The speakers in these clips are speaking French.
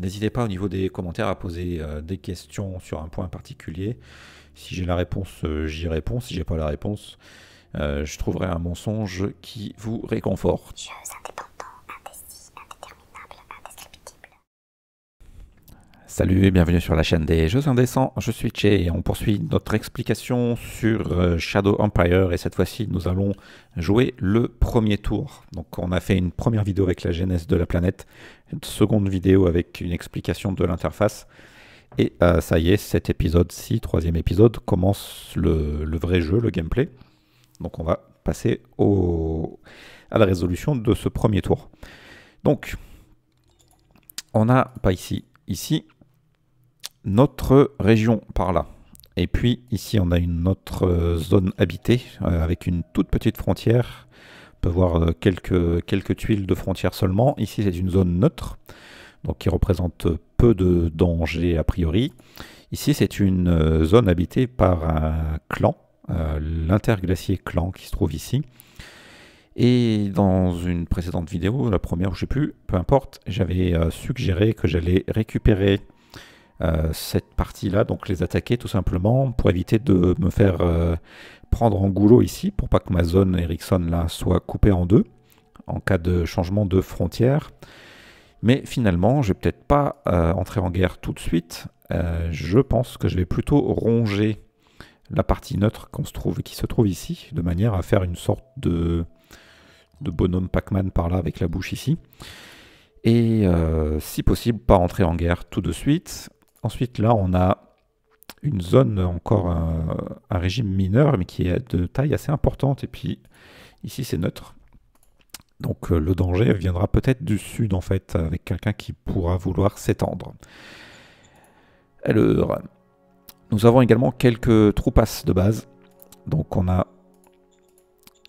N'hésitez pas au niveau des commentaires à poser euh, des questions sur un point particulier. Si j'ai la réponse, euh, j'y réponds. Si j'ai pas la réponse, euh, je trouverai un mensonge qui vous réconforte. Salut et bienvenue sur la chaîne des Jeux Indécents, je suis Che et on poursuit notre explication sur euh, Shadow Empire et cette fois-ci nous allons jouer le premier tour. Donc on a fait une première vidéo avec la genèse de la planète, une seconde vidéo avec une explication de l'interface et euh, ça y est cet épisode-ci, troisième épisode, commence le, vrai jeu, le gameplay. Donc on va passer au, à la résolution de ce premier tour. Donc on a, pas ici, ici, notre région par là. Et puis ici on a une autre euh, zone habitée euh, avec une toute petite frontière. On peut voir euh, quelques, quelques tuiles de frontière seulement. Ici c'est une zone neutre, donc qui représente peu de danger a priori. Ici c'est une zone habitée par un clan, l'interglacier clan qui se trouve ici. Et dans une précédente vidéo, la première, je sais plus, peu importe, j'avais suggéré que j'allais récupérer euh, cette partie-là, donc les attaquer tout simplement pour éviter de me faire euh, prendre en goulot ici, pour pas que ma zone Ericsson là soit coupée en deux en cas de changement de frontière. Mais finalement, je vais peut-être pas euh, entrer en guerre tout de suite. je pense que je vais plutôt ronger la partie neutre qu'on se trouve, qui se trouve ici, de manière à faire une sorte de, de bonhomme Pac-Man par là avec la bouche ici. Et si possible, pas entrer en guerre tout de suite. Ensuite, là, on a une zone, encore un, régime mineur, mais qui est de taille assez importante. Et puis, ici, c'est neutre. Donc, euh, le danger viendra peut-être du sud, en fait, avec quelqu'un qui pourra vouloir s'étendre. Alors, nous avons également quelques troupes de base. Donc, on a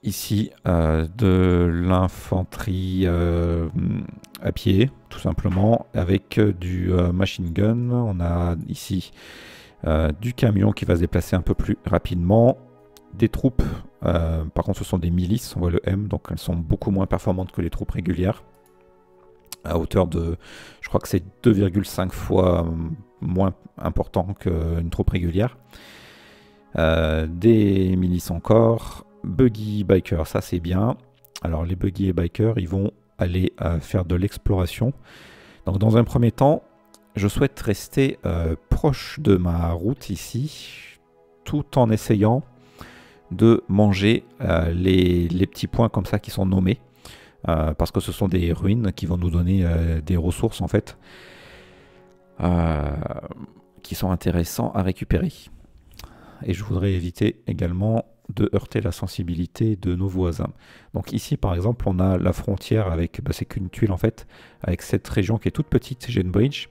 ici euh, de l'infanterie euh, à pied, tout simplement avec euh, du euh, machine gun. On a ici euh, du camion qui va se déplacer un peu plus rapidement. Des troupes, par contre ce sont des milices, on voit le M, donc elles sont beaucoup moins performantes que les troupes régulières à hauteur de, je crois que c'est 2,5 fois moins important qu'une troupe régulière. des milices encore, buggy bikers, ça c'est bien. Alors les buggy et bikers, ils vont aller euh, faire de l'exploration. Donc dans un premier temps, je souhaite rester euh, proche de ma route ici, tout en essayant de manger euh, les, petits points comme ça qui sont nommés. parce que ce sont des ruines qui vont nous donner des ressources en fait. qui sont intéressants à récupérer. Et je voudrais éviter également de heurter la sensibilité de nos voisins. Donc ici par exemple on a la frontière avec, bah, c'est qu'une tuile en fait, avec cette région qui est toute petite, c'est Genbridge.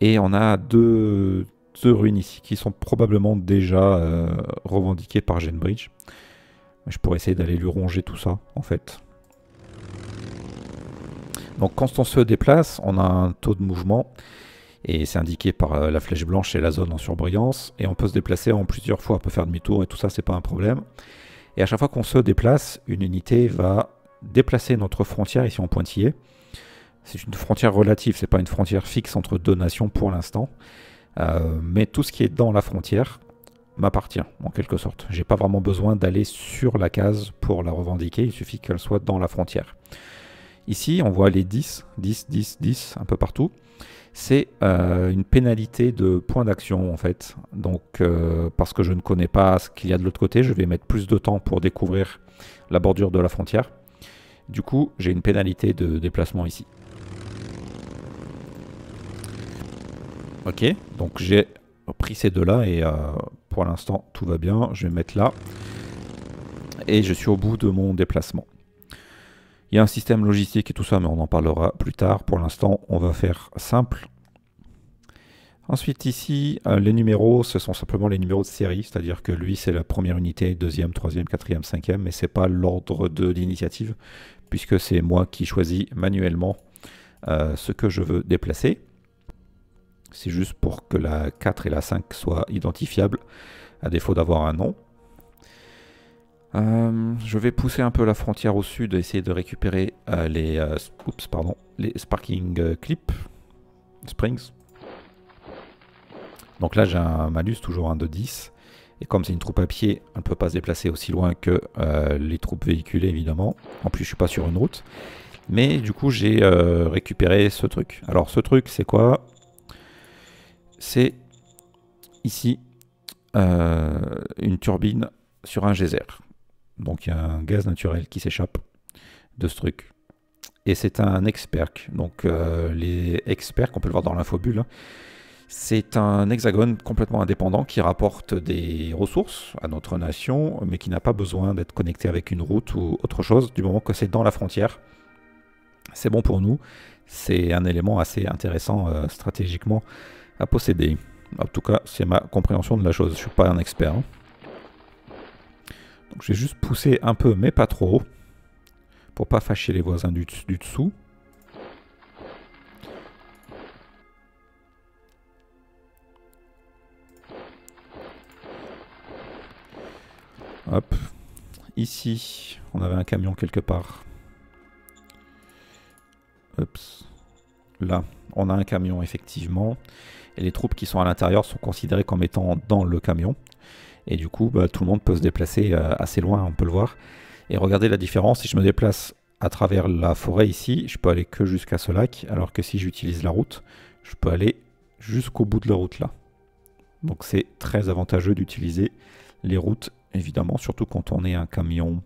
Et on a deux, deux, ruines ici qui sont probablement déjà euh, revendiquées par Genbridge. Je pourrais essayer d'aller lui ronger tout ça en fait. Donc quand on se déplace, on a un taux de mouvement et c'est indiqué par euh, la flèche blanche et la zone en surbrillance, et on peut se déplacer en plusieurs fois, on peut faire demi-tour et tout ça, c'est pas un problème. Et à chaque fois qu'on se déplace, une unité va déplacer notre frontière ici en pointillé. C'est une frontière relative, c'est pas une frontière fixe entre deux nations pour l'instant, euh, mais tout ce qui est dans la frontière m'appartient en quelque sorte. J'ai pas vraiment besoin d'aller sur la case pour la revendiquer, il suffit qu'elle soit dans la frontière. Ici, on voit les 10, 10, 10, 10 un peu partout c'est euh, une pénalité de points d'action en fait. Donc euh, parce que je ne connais pas ce qu'il y a de l'autre côté, je vais mettre plus de temps pour découvrir la bordure de la frontière. Du coup, j'ai une pénalité de déplacement ici. Ok, donc j'ai pris ces deux-là et euh, pour l'instant tout va bien. Je vais mettre là et je suis au bout de mon déplacement. Il y a un système logistique et tout ça, mais on en parlera plus tard. Pour l'instant, on va faire simple. Ensuite ici, euh, les numéros, ce sont simplement les numéros de série, c'est-à-dire que lui c'est la première unité, deuxième, troisième, quatrième, cinquième, mais c'est pas l'ordre de l'initiative, puisque c'est moi qui choisis manuellement euh, ce que je veux déplacer. C'est juste pour que la 4 et la 5 soient identifiables, à défaut d'avoir un nom. Euh, je vais pousser un peu la frontière au sud et essayer de récupérer euh, les, euh, pardon, les Sparking Clip Springs. Donc là j'ai un malus, toujours un de 10. Et comme c'est une troupe à pied, on ne peut pas se déplacer aussi loin que les troupes véhiculées évidemment. En plus je suis pas sur une route. Mais du coup j'ai récupéré ce truc. Alors ce truc c'est quoi C'est ici une turbine sur un geyser. Donc il y a un gaz naturel qui s'échappe de ce truc. Et c'est un expert Donc euh, les experts, qu'on peut le voir dans l'infobulle, c'est un hexagone complètement indépendant qui rapporte des ressources à notre nation, mais qui n'a pas besoin d'être connecté avec une route ou autre chose, du moment que c'est dans la frontière. C'est bon pour nous, c'est un élément assez intéressant euh, stratégiquement à posséder. En tout cas, c'est ma compréhension de la chose, je ne suis pas un expert. Hein. Donc je juste poussé un peu, mais pas trop, pour pas fâcher les voisins du, dessous. Ici, on avait un camion quelque part. Là, on a un camion effectivement. Et les troupes qui sont à l'intérieur sont considérées comme étant dans le camion. Et du coup, bah, tout le monde peut se déplacer euh, assez loin, on peut le voir. Et regardez la différence, si je me déplace à travers la forêt ici, je peux aller que jusqu'à ce lac, alors que si j'utilise la route, je peux aller jusqu'au bout de la route là. Donc c'est très avantageux d'utiliser les routes, évidemment, surtout quand on est un camion.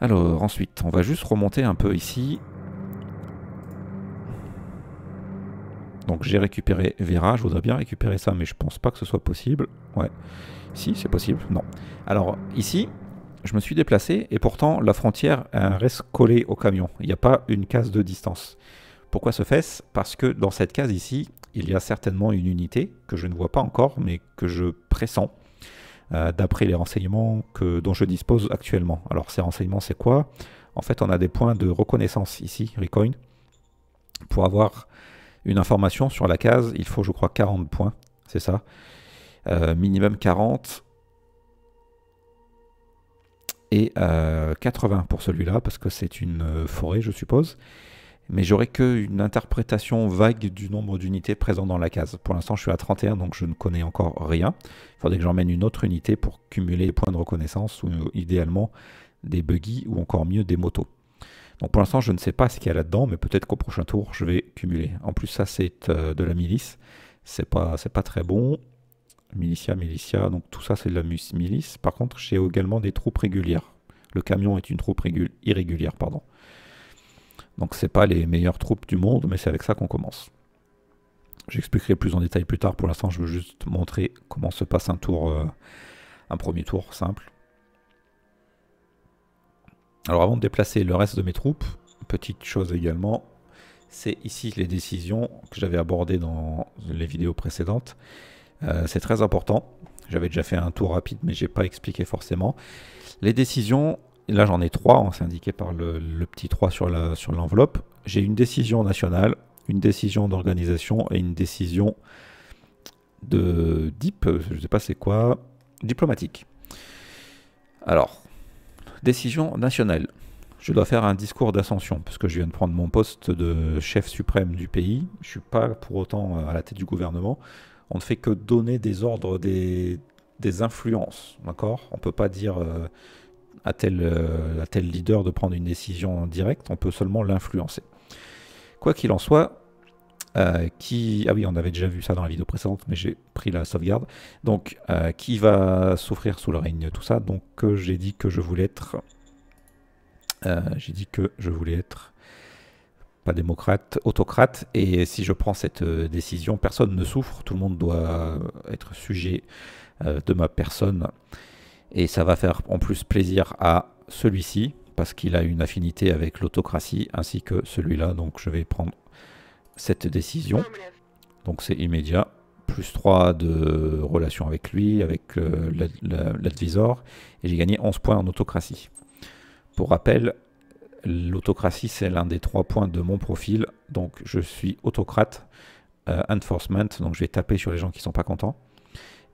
Alors ensuite, on va juste remonter un peu ici Donc j'ai récupéré Vera, je voudrais bien récupérer ça, mais je pense pas que ce soit possible. Ouais. Si, c'est possible. Non. Alors ici, je me suis déplacé et pourtant la frontière reste collée au camion. Il n'y a pas une case de distance. Pourquoi ce fait Parce que dans cette case ici, il y a certainement une unité que je ne vois pas encore, mais que je pressens. Euh, d'après les renseignements que, dont je dispose actuellement. Alors ces renseignements, c'est quoi En fait, on a des points de reconnaissance ici, Recoin, pour avoir une information sur la case, il faut je crois 40 points, c'est ça. Euh, minimum 40 et 80 euh, pour celui-là, parce que c'est une euh, forêt, je suppose. Mais j'aurai qu'une interprétation vague du nombre d'unités présentes dans la case. Pour l'instant, je suis à 31, donc je ne connais encore rien. Il faudrait que j'emmène une autre unité pour cumuler les points de reconnaissance, ou idéalement des buggy, ou encore mieux des motos. Donc pour l'instant, je ne sais pas ce qu'il y a là-dedans, mais peut-être qu'au prochain tour, je vais cumuler. En plus, ça, c'est euh, de la milice. C'est pas, c'est pas très bon. Milicia, milicia, donc tout ça, c'est de la milice. Par contre, j'ai également des troupes régulières. Le camion est une troupe irrégulière, pardon. Donc c'est pas les meilleures troupes du monde, mais c'est avec ça qu'on commence. J'expliquerai plus en détail plus tard. Pour l'instant, je veux juste montrer comment se passe un tour, euh, un premier tour simple. Alors avant de déplacer le reste de mes troupes, petite chose également, c'est ici les décisions que j'avais abordées dans les vidéos précédentes. Euh, c'est très important. J'avais déjà fait un tour rapide, mais je n'ai pas expliqué forcément. Les décisions, là j'en ai trois, on hein, c'est indiqué par le, petit 3 sur l'enveloppe. j'ai une décision nationale, une décision d'organisation et une décision de DIP, je sais pas c'est quoi, diplomatique. Alors, décision nationale. Je dois faire un discours d'ascension, puisque je viens de prendre mon poste de chef suprême du pays. Je ne suis pas pour autant euh, à la tête du gouvernement. On ne fait que donner des ordres, des, influences, d'accord On ne peut pas dire euh, à, tel, euh, à tel leader de prendre une décision directe, on peut seulement l'influencer. Quoi qu'il en soit, euh, qui, ah oui, on avait déjà vu ça dans la vidéo précédente, mais j'ai pris la sauvegarde, donc euh, qui va souffrir sous le règne, tout ça. Donc euh, j'ai dit que je voulais être, j'ai dit que je voulais être pas démocrate, autocrate, et si je prends cette décision, personne ne souffre, tout le monde doit être sujet de ma personne, et ça va faire en plus plaisir à celui-ci parce qu'il a une affinité avec l'autocratie ainsi que celui-là, donc je vais prendre cette décision. Donc c'est immédiat. Plus 3 de relation avec lui, avec euh, l'advisor. Et j'ai gagné 11 points en autocratie. Pour rappel, l'autocratie c'est l'un des 3 points de mon profil. Donc je suis autocrate, euh, enforcement. Donc je vais taper sur les gens qui sont pas contents.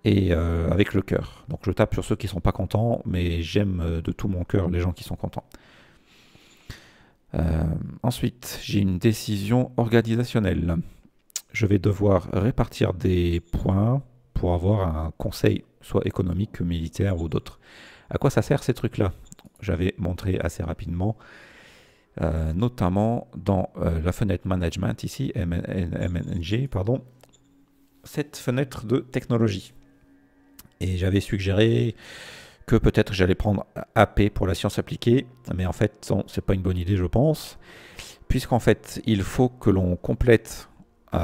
Et euh, avec le cœur. Donc je tape sur ceux qui sont pas contents, mais j'aime de tout mon cœur les gens qui sont contents. Euh, ensuite, j'ai une décision organisationnelle. Je vais devoir répartir des points pour avoir un conseil, soit économique, militaire ou d'autres. À quoi ça sert ces trucs-là J'avais montré assez rapidement, euh, notamment dans euh, la fenêtre management ici, MNG, pardon, cette fenêtre de technologie. Et j'avais suggéré que peut-être j'allais prendre AP pour la science appliquée, mais en fait, c'est pas une bonne idée, je pense, puisqu'en fait, il faut que l'on complète euh,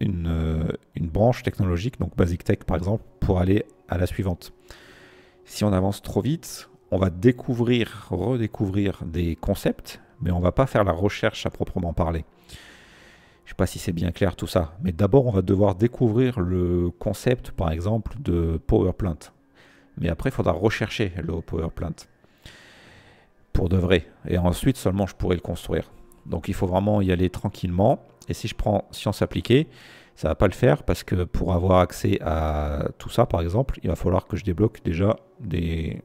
euh, une, branche technologique, donc Basic Tech par exemple, pour aller à la suivante. Si on avance trop vite, on va découvrir, redécouvrir des concepts, mais on va pas faire la recherche à proprement parler. Je sais pas si c'est bien clair tout ça, mais d'abord on va devoir découvrir le concept par exemple de power plant mais après, il faudra rechercher le power plant pour de vrai. Et ensuite seulement, je pourrai le construire. Donc, il faut vraiment y aller tranquillement. Et si je prends sciences appliquées, ça va pas le faire parce que pour avoir accès à tout ça, par exemple, il va falloir que je débloque déjà des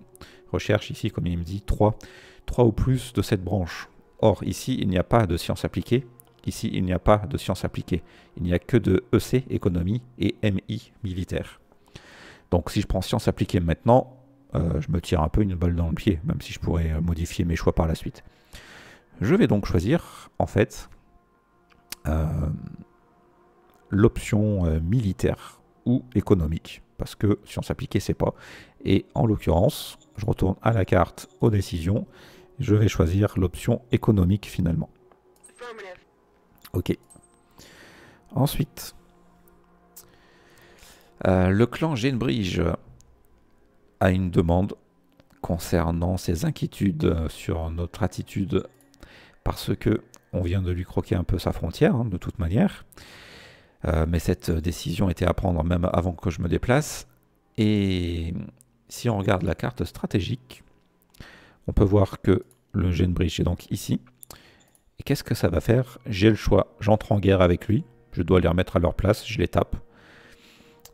recherches ici, comme il me dit, 3, 3 ou plus de cette branche. Or, ici, il n'y a pas de sciences appliquées. Ici, il n'y a pas de sciences appliquées. Il n'y a que de EC, économie, et MI, militaire. Donc si je prends science appliquée maintenant, euh, je me tire un peu une balle dans le pied, même si je pourrais euh, modifier mes choix par la suite. Je vais donc choisir, en fait, euh, l'option militaire ou économique, parce que science appliquée c'est pas. Et en l'occurrence, je retourne à la carte aux décisions, je vais choisir l'option économique finalement. Ok. Ensuite, euh, le clan Genebridge a une demande concernant ses inquiétudes sur notre attitude parce que on vient de lui croquer un peu sa frontière hein, de toute manière. Euh, mais cette décision était à prendre même avant que je me déplace. Et si on regarde la carte stratégique, on peut voir que le Genbridge est donc ici. Et qu'est-ce que ça va faire J'ai le choix, j'entre en guerre avec lui, je dois les remettre à leur place, je les tape.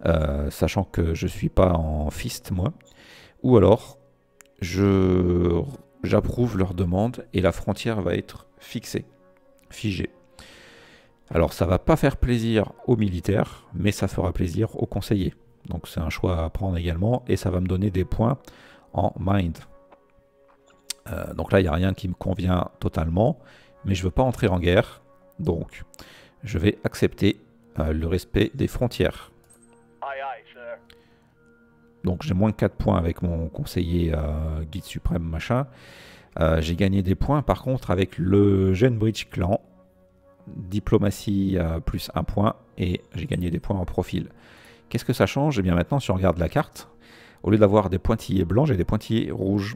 Euh, sachant que je suis pas en fist moi. Ou alors, je j'approuve leur demande et la frontière va être fixée, figée. Alors ça va pas faire plaisir aux militaires, mais ça fera plaisir aux conseillers. Donc c'est un choix à prendre également et ça va me donner des points en mind. Euh, donc là il n'y a rien qui me convient totalement, mais je veux pas entrer en guerre, donc je vais accepter euh, le respect des frontières. Donc j'ai moins 4 points avec mon conseiller euh, guide suprême machin. Euh, j'ai gagné des points par contre avec le Genbridge clan. Diplomatie euh, plus 1 point et j'ai gagné des points en profil. Qu'est-ce que ça change Eh bien maintenant si on regarde la carte, au lieu d'avoir des pointillés blancs, j'ai des pointillés rouges.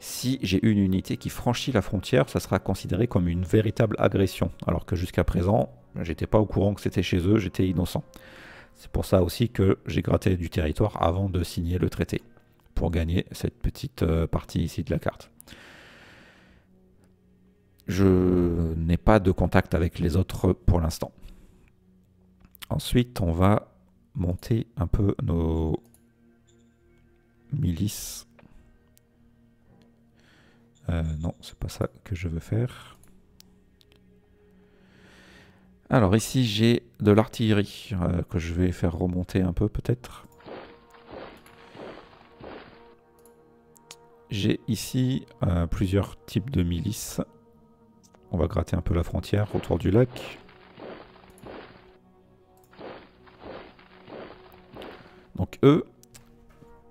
Si j'ai une unité qui franchit la frontière, ça sera considéré comme une véritable agression. Alors que jusqu'à présent, j'étais pas au courant que c'était chez eux, j'étais innocent. C'est pour ça aussi que j'ai gratté du territoire avant de signer le traité, pour gagner cette petite euh, partie ici de la carte. Je n'ai pas de contact avec les autres pour l'instant. Ensuite, on va monter un peu nos milices. Euh, non, c'est pas ça que je veux faire. Alors ici j'ai de l'artillerie euh, que je vais faire remonter un peu peut-être. J'ai ici euh, plusieurs types de milices. On va gratter un peu la frontière autour du lac. Donc eux,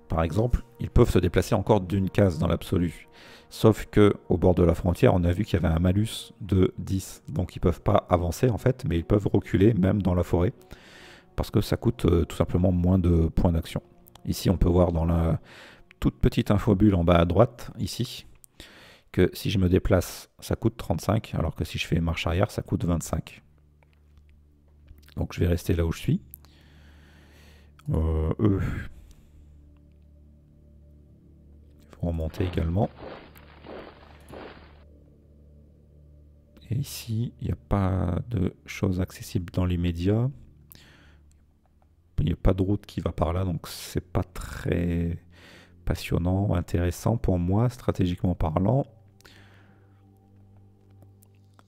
par exemple, ils peuvent se déplacer encore d'une case dans l'absolu. Sauf que au bord de la frontière, on a vu qu'il y avait un malus de 10. Donc ils peuvent pas avancer en fait, mais ils peuvent reculer même dans la forêt. Parce que ça coûte euh, tout simplement moins de points d'action. Ici, on peut voir dans la toute petite infobulle en bas à droite, ici, que si je me déplace, ça coûte 35, alors que si je fais marche arrière, ça coûte 25. Donc je vais rester là où je suis. Euh, euh. Faut remonter également. ici, il n'y a pas de choses accessibles dans les médias. Il n'y a pas de route qui va par là, donc c'est pas très passionnant, intéressant pour moi, stratégiquement parlant.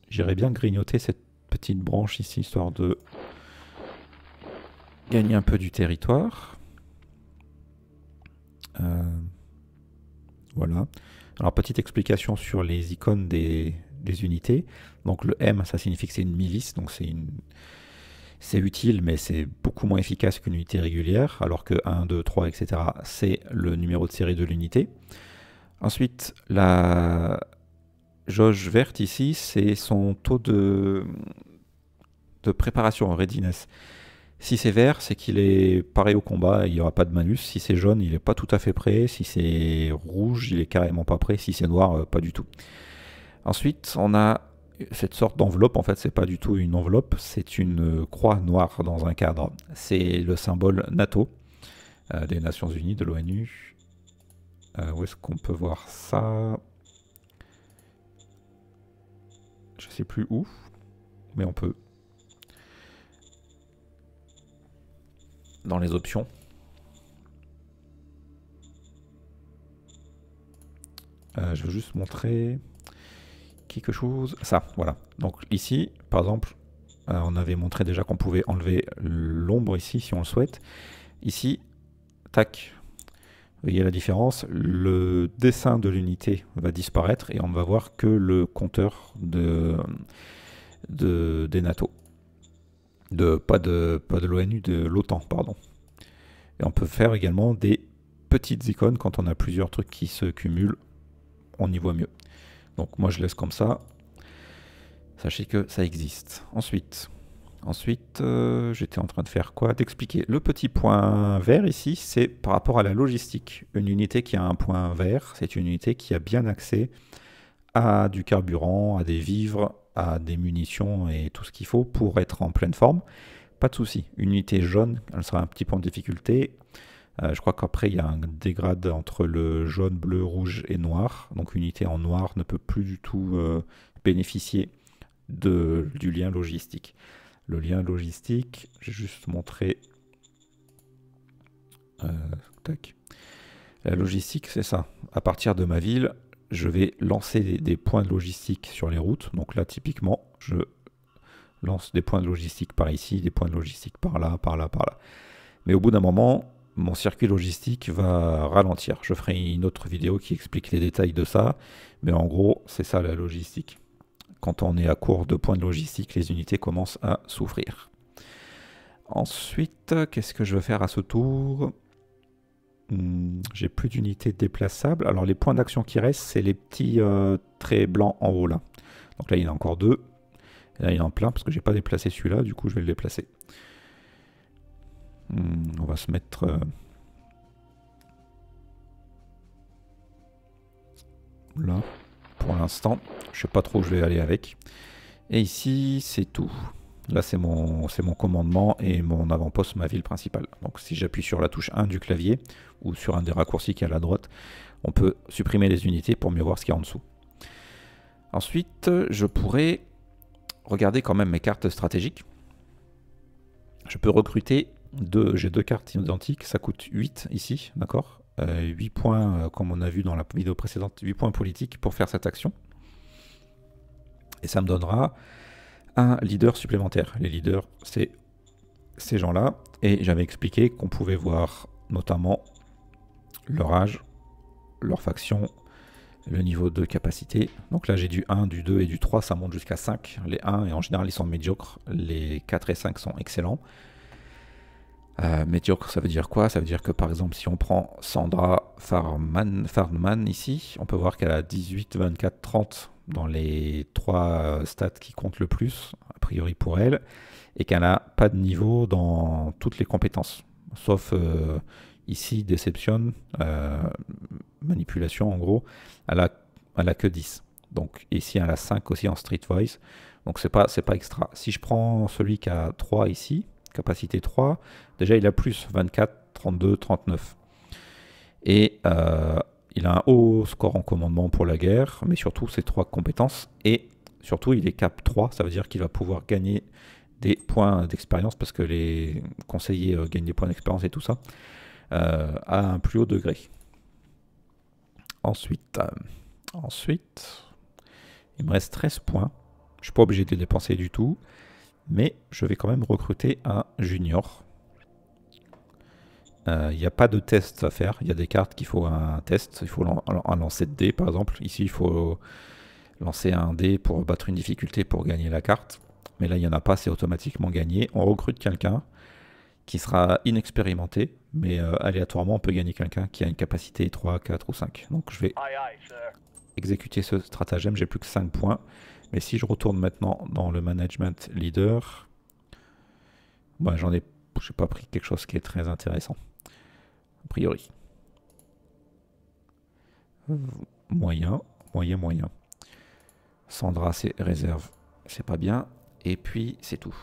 J'irais bien grignoter cette petite branche ici, histoire de gagner un peu du territoire. Euh, voilà. Alors, petite explication sur les icônes des, des unités. Donc le M, ça signifie que c'est une milice, donc c'est une... C'est utile, mais c'est beaucoup moins efficace qu'une unité régulière, alors que 1, 2, 3, etc., c'est le numéro de série de l'unité. Ensuite, la jauge verte ici, c'est son taux de, de préparation readiness. Si c'est vert, c'est qu'il est pareil au combat, il n'y aura pas de manus. Si c'est jaune, il n'est pas tout à fait prêt. Si c'est rouge, il est carrément pas prêt. Si c'est noir, euh, pas du tout. Ensuite, on a cette sorte d'enveloppe. En fait, c'est pas du tout une enveloppe, c'est une euh, croix noire dans un cadre. C'est le symbole NATO euh, des Nations Unies, de l'ONU. Euh, où est-ce qu'on peut voir ça Je sais plus où, mais on peut. Dans les options. je veux juste montrer quelque chose. Ça, voilà. Donc ici, par exemple, euh, on avait montré déjà qu'on pouvait enlever l'ombre ici si on le souhaite. Ici, tac. voyez la différence Le dessin de l'unité va disparaître et on ne va voir que le compteur de, de des NATO. De, pas de, pas de l'ONU, de l'OTAN, pardon. Et on peut faire également des petites icônes quand on a plusieurs trucs qui se cumulent, on y voit mieux. Donc moi je laisse comme ça. Sachez que ça existe. Ensuite, ensuite euh, j'étais en train de faire quoi D'expliquer. Le petit point vert ici, c'est par rapport à la logistique. Une unité qui a un point vert, c'est une unité qui a bien accès à du carburant, à des vivres, à des munitions et tout ce qu'il faut pour être en pleine forme. Pas de souci. Une unité jaune, elle sera un petit peu en difficulté. Euh, je crois qu'après, il y a un dégrade entre le jaune, bleu, rouge et noir. Donc unité en noir ne peut plus du tout euh, bénéficier de, du lien logistique. Le lien logistique, je vais juste montrer. Euh, tac. La logistique, c'est ça. À partir de ma ville, je vais lancer des points de logistique sur les routes. Donc là, typiquement, je lance des points de logistique par ici, des points de logistique par là, par là, par là. Mais au bout d'un moment, mon circuit logistique va ralentir. Je ferai une autre vidéo qui explique les détails de ça, mais en gros, c'est ça la logistique. Quand on est à court de points de logistique, les unités commencent à souffrir. Ensuite, qu'est-ce que je veux faire à ce tour hmm, J'ai plus d'unités déplaçables. Alors les points d'action qui restent, c'est les petits euh, traits blancs en haut là. Donc là, il y en a encore deux. là, il y en a plein parce que j'ai pas déplacé celui-là, du coup, je vais le déplacer. Hmm, on va se mettre... Euh, là, pour l'instant. Je sais pas trop où je vais aller avec. Et ici, c'est tout. Là, c'est mon, mon commandement et mon avant-poste, ma ville principale. Donc si j'appuie sur la touche 1 du clavier, ou sur un des raccourcis qui est à la droite, on peut supprimer les unités pour mieux voir ce qu'il y a en dessous. Ensuite, je pourrais regarder quand même mes cartes stratégiques. Je peux recruter j'ai deux cartes identiques, ça coûte 8 ici, d'accord 8 euh, points, euh, comme on a vu dans la vidéo précédente, 8 points politiques pour faire cette action. Et ça me donnera un leader supplémentaire. Les leaders, c'est ces gens-là. Et j'avais expliqué qu'on pouvait voir notamment leur âge, leur faction, le niveau de capacité. Donc là j'ai du 1, du 2 et du 3, ça monte jusqu'à 5. Les 1 et en général ils sont médiocres, les 4 et 5 sont excellents. Euh, ça veut dire quoi Ça veut dire que par exemple, si on prend Sandra Farman, Farman ici, on peut voir qu'elle a 18, 24, 30 dans les trois euh, stats qui comptent le plus, a priori pour elle, et qu'elle n'a pas de niveau dans toutes les compétences, sauf euh, ici déception, euh, manipulation en gros, elle a, que 10. Donc ici, elle a 5 aussi en Street Voice, donc c'est pas, pas extra. Si je prends celui qui a 3 ici, capacité 3, déjà il a plus 24, 32, 39. Et euh, il a un haut score en commandement pour la guerre, mais surtout ses trois compétences. Et surtout, il est cap 3, ça veut dire qu'il va pouvoir gagner des points d'expérience parce que les conseillers euh, gagnent des points d'expérience et tout ça euh, à un plus haut degré. Ensuite, ensuite, il me reste 13 points. Je suis pas obligé de les dépenser du tout mais je vais quand même recruter un junior. Il euh, n'y a pas de test à faire, il y a des cartes qu'il faut un test, il faut un lancer de dés par exemple. Ici il faut lancer un dé pour battre une difficulté pour gagner la carte, mais là il n'y en a pas, c'est automatiquement gagné. On recrute quelqu'un qui sera inexpérimenté, mais euh, aléatoirement on peut gagner quelqu'un qui a une capacité 3, 4 ou 5. Donc je vais exécuter ce stratagème, j'ai plus que 5 points. Et si je retourne maintenant dans le management leader, moi bah, j'en ai, j'ai pas pris quelque chose qui est très intéressant, a priori. Moyen, moyen, moyen. Sandra, c'est réserve, c'est pas bien. Et puis, c'est tout.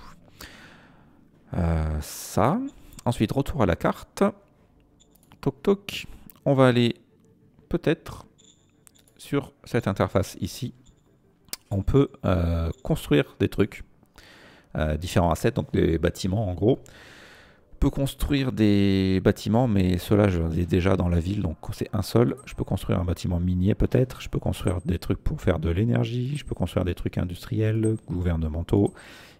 Euh, ça. Ensuite, retour à la carte. Toc toc. On va aller peut-être sur cette interface ici on peut euh, construire des trucs, euh, différents assets, donc des bâtiments en gros. On peut construire des bâtiments, mais cela je ai déjà dans la ville, donc c'est un seul. Je peux construire un bâtiment minier peut-être, je peux construire des trucs pour faire de l'énergie, je peux construire des trucs industriels, gouvernementaux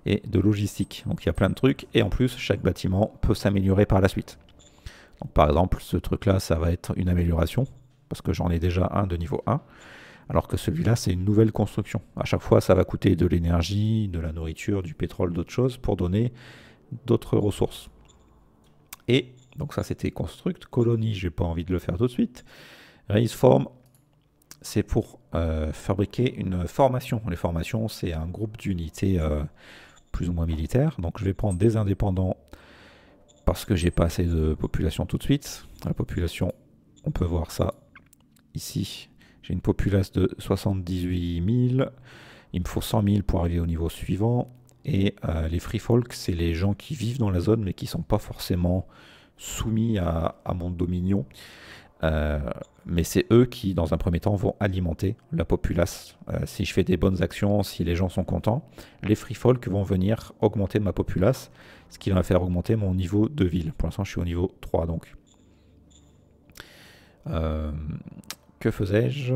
et de logistique. Donc il y a plein de trucs, et en plus chaque bâtiment peut s'améliorer par la suite. Donc par exemple ce truc là ça va être une amélioration, parce que j'en ai déjà un de niveau 1 alors que celui-là, c'est une nouvelle construction. À chaque fois, ça va coûter de l'énergie, de la nourriture, du pétrole, d'autres choses pour donner d'autres ressources. Et donc ça, c'était construct. Colonie, j'ai pas envie de le faire tout de suite. Raise form, c'est pour euh, fabriquer une formation. Les formations, c'est un groupe d'unités euh, plus ou moins militaires. Donc je vais prendre des indépendants parce que j'ai pas assez de population tout de suite. La population, on peut voir ça ici j'ai une populace de 78 000. Il me faut 100 000 pour arriver au niveau suivant. Et euh, les free folk, c'est les gens qui vivent dans la zone mais qui ne sont pas forcément soumis à, mon dominion. Euh, mais c'est eux qui, dans un premier temps, vont alimenter la populace. Euh, si je fais des bonnes actions, si les gens sont contents, les free folk vont venir augmenter ma populace, ce qui va faire augmenter mon niveau de ville. Pour l'instant, je suis au niveau 3 donc que faisais-je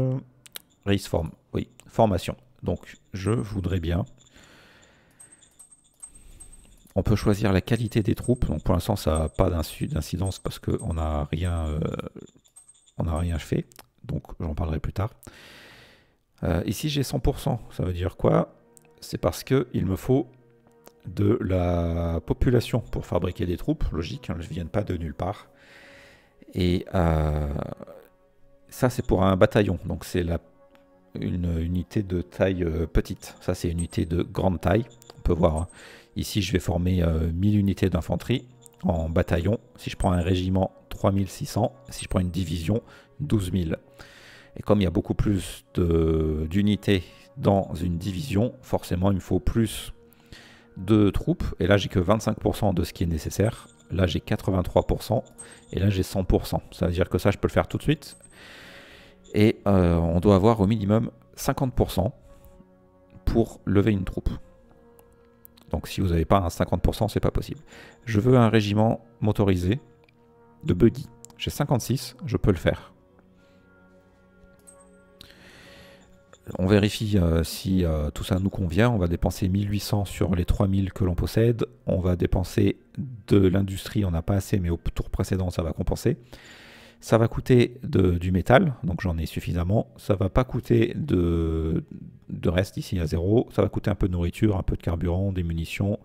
Race form, oui, formation. Donc je voudrais bien. On peut choisir la qualité des troupes. Donc pour l'instant ça n'a pas d'incidence parce qu'on n'a rien, euh, on n'a rien fait. Donc j'en parlerai plus tard. Euh, ici j'ai 100%. Ça veut dire quoi C'est parce que il me faut de la population pour fabriquer des troupes. Logique, elles hein, ne viennent pas de nulle part. Et euh, ça, c'est pour un bataillon, donc c'est une unité de taille euh, petite. Ça, c'est une unité de grande taille. On peut voir, hein. ici, je vais former 1000 euh, unités d'infanterie en bataillon. Si je prends un régiment, 3600. Si je prends une division, 12000. Et comme il y a beaucoup plus d'unités dans une division, forcément, il me faut plus de troupes. Et là, j'ai que 25% de ce qui est nécessaire. Là, j'ai 83% et là, j'ai 100%. Ça veut dire que ça, je peux le faire tout de suite. Et euh, on doit avoir au minimum 50% pour lever une troupe. Donc si vous n'avez pas un 50%, c'est pas possible. Je veux un régiment motorisé de buggy. J'ai 56, je peux le faire. On vérifie euh, si euh, tout ça nous convient. On va dépenser 1800 sur les 3000 que l'on possède. On va dépenser de l'industrie, on n'a pas assez, mais au tour précédent, ça va compenser. Ça va coûter du métal, donc j'en ai suffisamment. Ça va pas coûter de, de reste ici à zéro. Ça va coûter un peu de nourriture, un peu de carburant, des munitions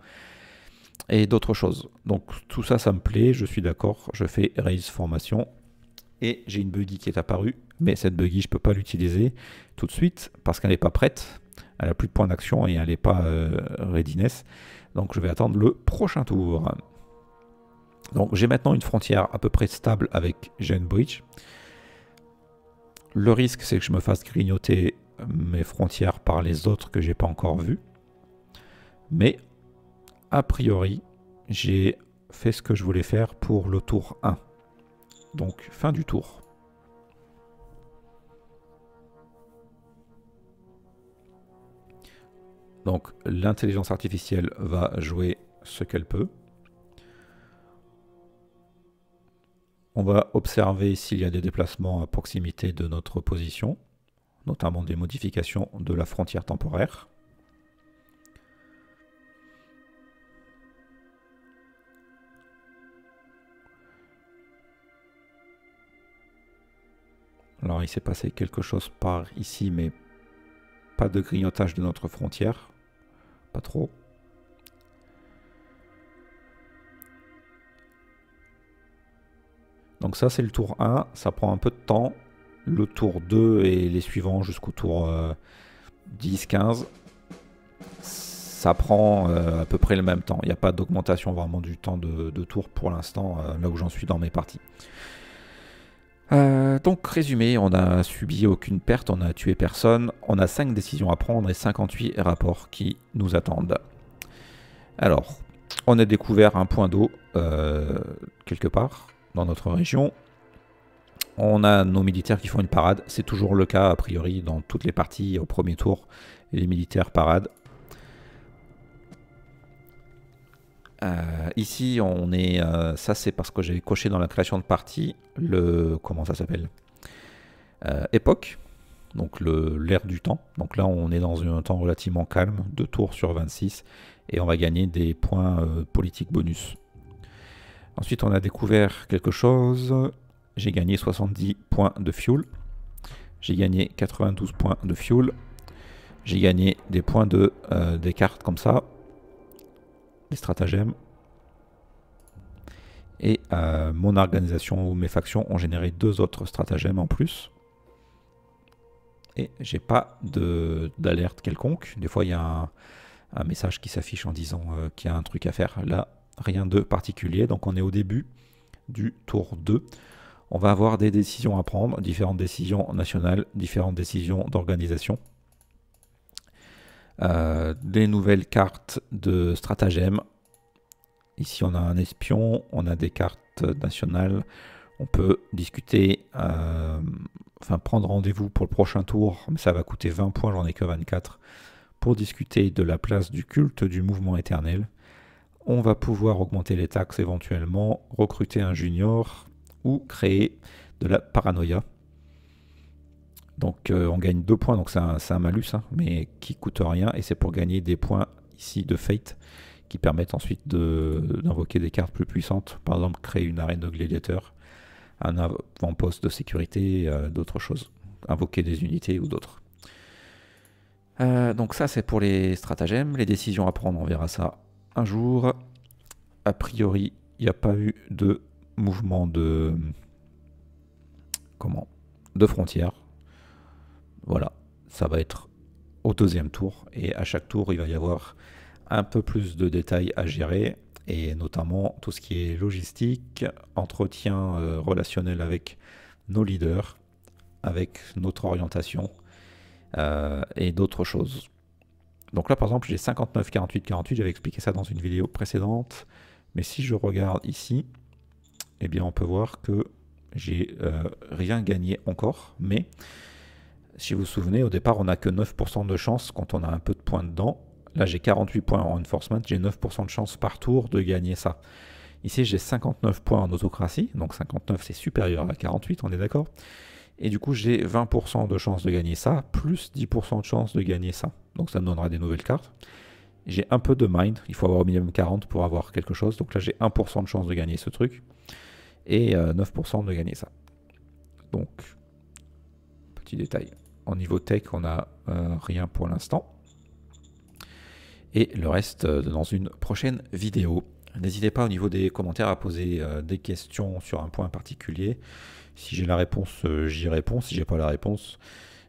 et d'autres choses. Donc tout ça, ça me plaît, je suis d'accord. Je fais raise formation et j'ai une buggy qui est apparue, mais cette buggy, je peux pas l'utiliser tout de suite parce qu'elle n'est pas prête. Elle n'a plus de points d'action et elle n'est pas euh, readiness. Donc je vais attendre le prochain tour. Donc j'ai maintenant une frontière à peu près stable avec Genbridge. Bridge. Le risque c'est que je me fasse grignoter mes frontières par les autres que j'ai pas encore vues. Mais a priori, j'ai fait ce que je voulais faire pour le tour 1. Donc fin du tour. Donc l'intelligence artificielle va jouer ce qu'elle peut. On va observer s'il y a des déplacements à proximité de notre position, notamment des modifications de la frontière temporaire. Alors il s'est passé quelque chose par ici, mais pas de grignotage de notre frontière. Pas trop. Donc ça c'est le tour 1, ça prend un peu de temps. Le tour 2 et les suivants jusqu'au tour 10-15, euh, ça prend euh, à peu près le même temps. Il n'y a pas d'augmentation vraiment du temps de, tour pour l'instant, euh, là où j'en suis dans mes parties. donc résumé, on n'a subi aucune perte, on n'a tué personne, on a 5 décisions à prendre et 58 rapports qui nous attendent. Alors, on a découvert un point d'eau quelque part dans notre région. On a nos militaires qui font une parade. C'est toujours le cas, a priori, dans toutes les parties au premier tour. Les militaires paradent. Euh, ici, on est. Euh, ça, c'est parce que j'avais coché dans la création de partie le. Comment ça s'appelle euh, Époque. Donc le l'ère du temps. Donc là, on est dans un temps relativement calme, 2 tours sur 26. Et on va gagner des points politiques bonus. Ensuite, on a découvert quelque chose. J'ai gagné 70 points de fuel. J'ai gagné 92 points de fuel. J'ai gagné des points de euh, des cartes comme ça. Des stratagèmes. Et euh, mon organisation ou mes factions ont généré deux autres stratagèmes en plus. Et j'ai pas d'alerte quelconque. Des fois, il y a un, message qui s'affiche en disant euh, qu'il y a un truc à faire. Là, rien de particulier. Donc on est au début du tour 2. On va avoir des décisions à prendre, différentes décisions nationales, différentes décisions d'organisation. Euh, des nouvelles cartes de stratagème. Ici on a un espion, on a des cartes nationales. On peut discuter, euh, enfin prendre rendez-vous pour le prochain tour, mais ça va coûter 20 points, j'en ai que 24, pour discuter de la place du culte du mouvement éternel on va pouvoir augmenter les taxes éventuellement, recruter un junior ou créer de la paranoïa. Donc euh, on gagne 2 points, donc c'est un, malus, hein, mais qui coûte rien, et c'est pour gagner des points ici de Fate, qui permettent ensuite d'invoquer des cartes plus puissantes, par exemple créer une arène de gladiateurs, un avant-poste de sécurité, euh, d'autres choses, invoquer des unités ou d'autres. Euh, donc ça c'est pour les stratagèmes, les décisions à prendre, on verra ça un jour. A priori, il n'y a pas eu de mouvement de. Comment De frontières. Voilà. Ça va être au deuxième tour. Et à chaque tour, il va y avoir un peu plus de détails à gérer. Et notamment tout ce qui est logistique, entretien euh, relationnel avec nos leaders, avec notre orientation euh, et d'autres choses. Donc là, par exemple, j'ai 59, 48, 48. J'avais expliqué ça dans une vidéo précédente. Mais si je regarde ici, eh bien, on peut voir que j'ai euh, rien gagné encore. Mais si vous vous souvenez, au départ, on n'a que 9% de chance quand on a un peu de points dedans. Là, j'ai 48 points en enforcement. J'ai 9% de chance par tour de gagner ça. Ici, j'ai 59 points en autocratie. Donc 59, c'est supérieur à 48, on est d'accord et du coup, j'ai 20% de chance de gagner ça, plus 10% de chance de gagner ça. Donc ça me donnera des nouvelles cartes. J'ai un peu de mind, il faut avoir au minimum 40 pour avoir quelque chose. Donc là, j'ai 1% de chance de gagner ce truc. Et 9% euh, de gagner ça. Donc, petit détail. En niveau tech, on n'a euh, rien pour l'instant. Et le reste euh, dans une prochaine vidéo. N'hésitez pas au niveau des commentaires à poser des questions sur un point particulier. Si j'ai la réponse, euh, j'y réponds. Si j'ai pas la réponse,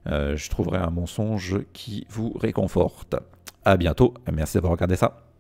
euh, je trouverai un mensonge qui vous réconforte. À bientôt. Merci d'avoir regardé ça.